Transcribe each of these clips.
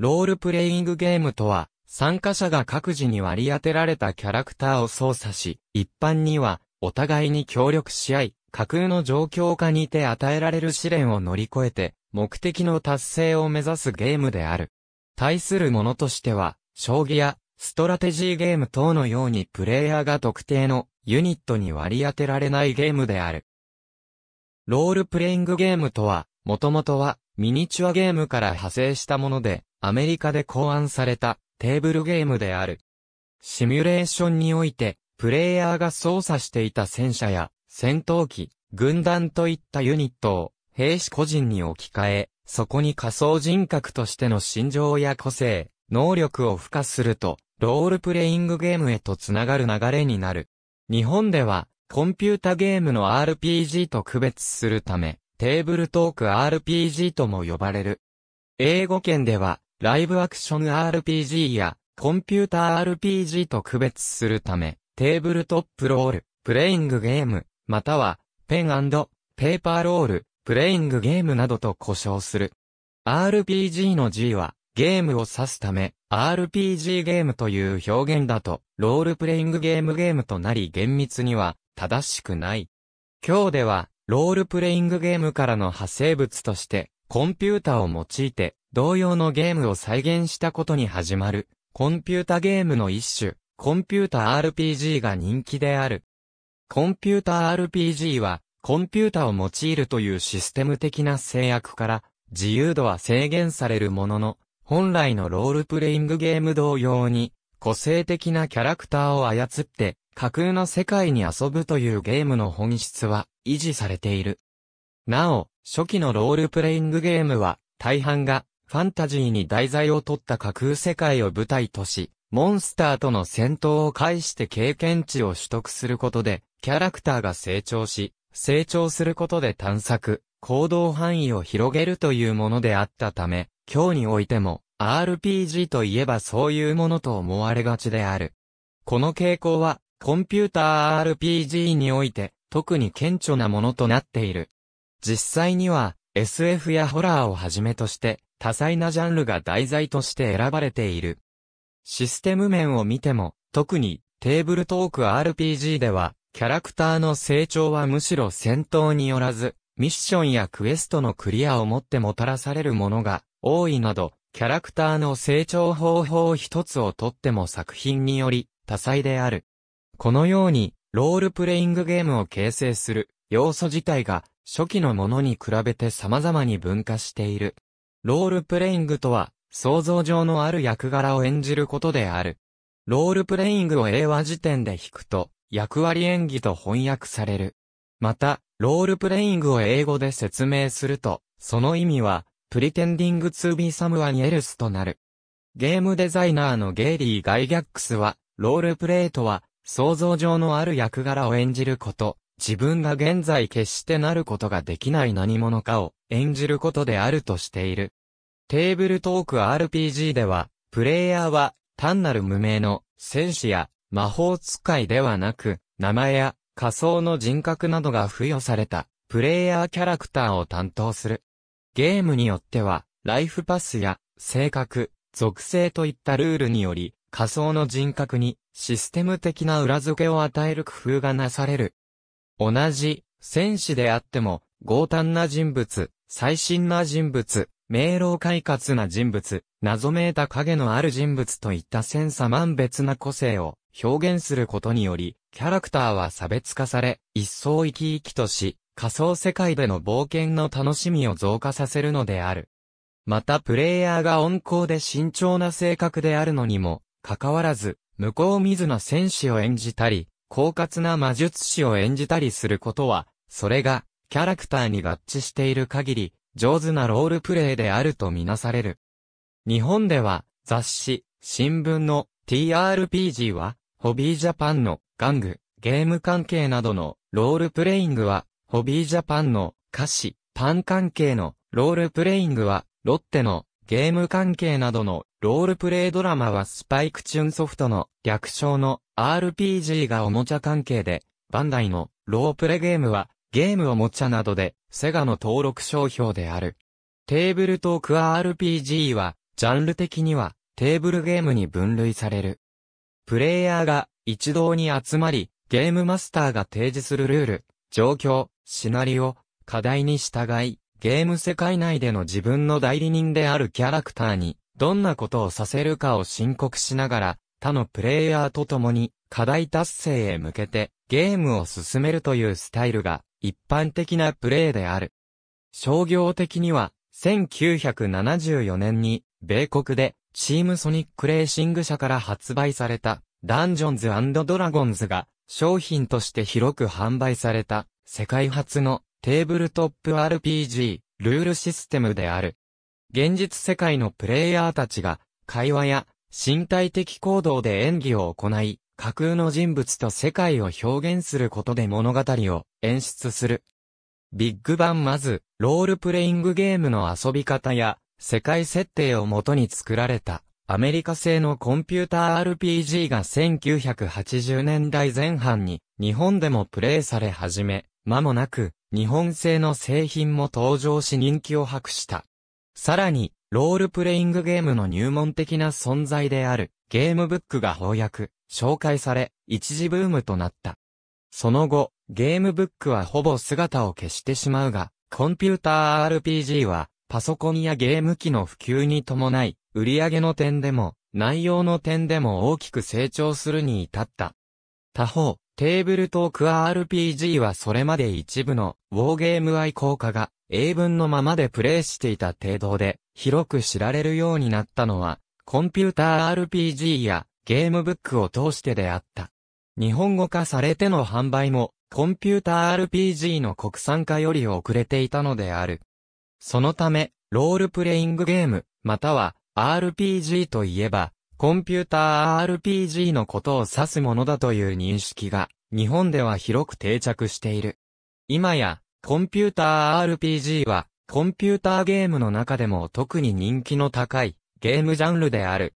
ロールプレイングゲームとは、参加者が各自に割り当てられたキャラクターを操作し、一般には、お互いに協力し合い、架空の状況下にて与えられる試練を乗り越えて、目的の達成を目指すゲームである。対するものとしては、将棋や、ストラテジーゲーム等のようにプレイヤーが特定のユニットに割り当てられないゲームである。ロールプレイングゲームとは、もともとはミニチュアゲームから派生したもので、アメリカで考案されたテーブルゲームである。シミュレーションにおいて、プレイヤーが操作していた戦車や戦闘機、軍団といったユニットを兵士個人に置き換え、そこに仮想人格としての心情や個性、能力を付加すると、ロールプレイングゲームへとつながる流れになる。日本では、コンピュータゲームの RPG と区別するため、テーブルトーク RPG とも呼ばれる。英語圏では、ライブアクション RPG や、コンピューター RPG と区別するため、テーブルトップロール、プレイングゲーム、または、ペンペーパーロール、プレイングゲームなどと呼称する。RPG の G は、ゲームを指すため、RPG ゲームという表現だと、ロールプレイングゲームゲームとなり厳密には、正しくない。今日では、ロールプレイングゲームからの派生物として、コンピュータを用いて、同様のゲームを再現したことに始まる、コンピュータゲームの一種、コンピュータ RPG が人気である。コンピュータ RPG は、コンピュータを用いるというシステム的な制約から、自由度は制限されるものの、本来のロールプレイングゲーム同様に、個性的なキャラクターを操って、架空の世界に遊ぶというゲームの本質は、維持されている。なお、初期のロールプレイングゲームは、大半がファンタジーに題材を取った架空世界を舞台とし、モンスターとの戦闘を介して経験値を取得することで、キャラクターが成長し、成長することで探索、行動範囲を広げるというものであったため、今日においても、RPG といえばそういうものと思われがちである。この傾向は、コンピューター RPG において、特に顕著なものとなっている。実際には、SF やホラーをはじめとして、多彩なジャンルが題材として選ばれている。システム面を見ても、特にテーブルトーク RPG では、キャラクターの成長はむしろ戦闘によらず、ミッションやクエストのクリアをもってもたらされるものが多いなど、キャラクターの成長方法一つをとっても作品により多彩である。このように、ロールプレイングゲームを形成する要素自体が初期のものに比べて様々に分化している。ロールプレイングとは想像上のある役柄を演じることである。ロールプレイングを英和辞典で引くと役割演技と翻訳される。また、ロールプレイングを英語で説明すると、その意味は、pretending to be someone else となる。ゲームデザイナーのゲイリー・ガイギャックスは、ロールプレイとは、想像上のある役柄を演じること、自分が現在決してなることができない何者かを演じることであるとしている。テーブルトーク RPG では、プレイヤーは単なる無名の戦士や魔法使いではなく、名前や仮想の人格などが付与されたプレイヤーキャラクターを担当する。ゲームによっては、ライフパスや性格、属性といったルールにより、仮想の人格にシステム的な裏付けを与える工夫がなされる。同じ戦士であっても、強端な人物、最新な人物、明朗快活な人物、謎めいた影のある人物といった千差万別な個性を表現することにより、キャラクターは差別化され、一層生き生きとし、仮想世界での冒険の楽しみを増加させるのである。またプレイヤーが温厚で慎重な性格であるのにも、関わらず、向こう水の戦士を演じたり、狡猾な魔術師を演じたりすることは、それが、キャラクターに合致している限り、上手なロールプレイであるとみなされる。日本では、雑誌、新聞の TRPG は、ホビージャパンの玩具、ゲーム関係などのロールプレイングは、ホビージャパンの歌詞、パン関係のロールプレイングは、ロッテのゲーム関係などのロールプレイドラマはスパイクチューンソフトの略称の RPG がおもちゃ関係で、バンダイのロープレゲームはゲームおもちゃなどでセガの登録商標である。テーブルトーク RPG はジャンル的にはテーブルゲームに分類される。プレイヤーが一堂に集まり、ゲームマスターが提示するルール、状況、シナリオ、課題に従い、ゲーム世界内での自分の代理人であるキャラクターに、どんなことをさせるかを申告しながら、他のプレイヤーと共に、課題達成へ向けて、ゲームを進めるというスタイルが、一般的なプレイである。商業的には、1974年に、米国で、チームソニックレーシング社から発売された、ダンジョンズドラゴンズが、商品として広く販売された、世界初のテーブルトップ RPG、ルールシステムである。現実世界のプレイヤーたちが、会話や身体的行動で演技を行い、架空の人物と世界を表現することで物語を演出する。ビッグバンまず、ロールプレイングゲームの遊び方や、世界設定をもとに作られた、アメリカ製のコンピューター RPG が1980年代前半に、日本でもプレイされ始め、間もなく、日本製の製品も登場し人気を博した。さらに、ロールプレイングゲームの入門的な存在である、ゲームブックが翻訳、紹介され、一時ブームとなった。その後、ゲームブックはほぼ姿を消してしまうが、コンピューター RPG は、パソコンやゲーム機の普及に伴い、売り上げの点でも、内容の点でも大きく成長するに至った。他方、テーブルトーク RPG はそれまで一部のウォーゲーム愛好家が英文のままでプレイしていた程度で広く知られるようになったのはコンピューター RPG やゲームブックを通してであった。日本語化されての販売もコンピューター RPG の国産化より遅れていたのである。そのため、ロールプレイングゲーム、または RPG といえば、コンピューター RPG のことを指すものだという認識が、日本では広く定着している。今や、コンピューター RPG は、コンピューターゲームの中でも特に人気の高い、ゲームジャンルである。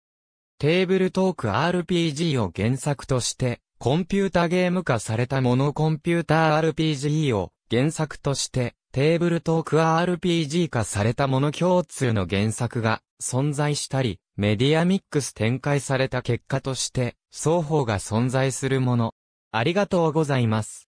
テーブルトーク RPG を原作として、コンピュータゲーム化されたものコンピューター RPG を原作として、テーブルトーク RPG 化されたもの共通の原作が存在したり、メディアミックス展開された結果として、双方が存在するもの。ありがとうございます。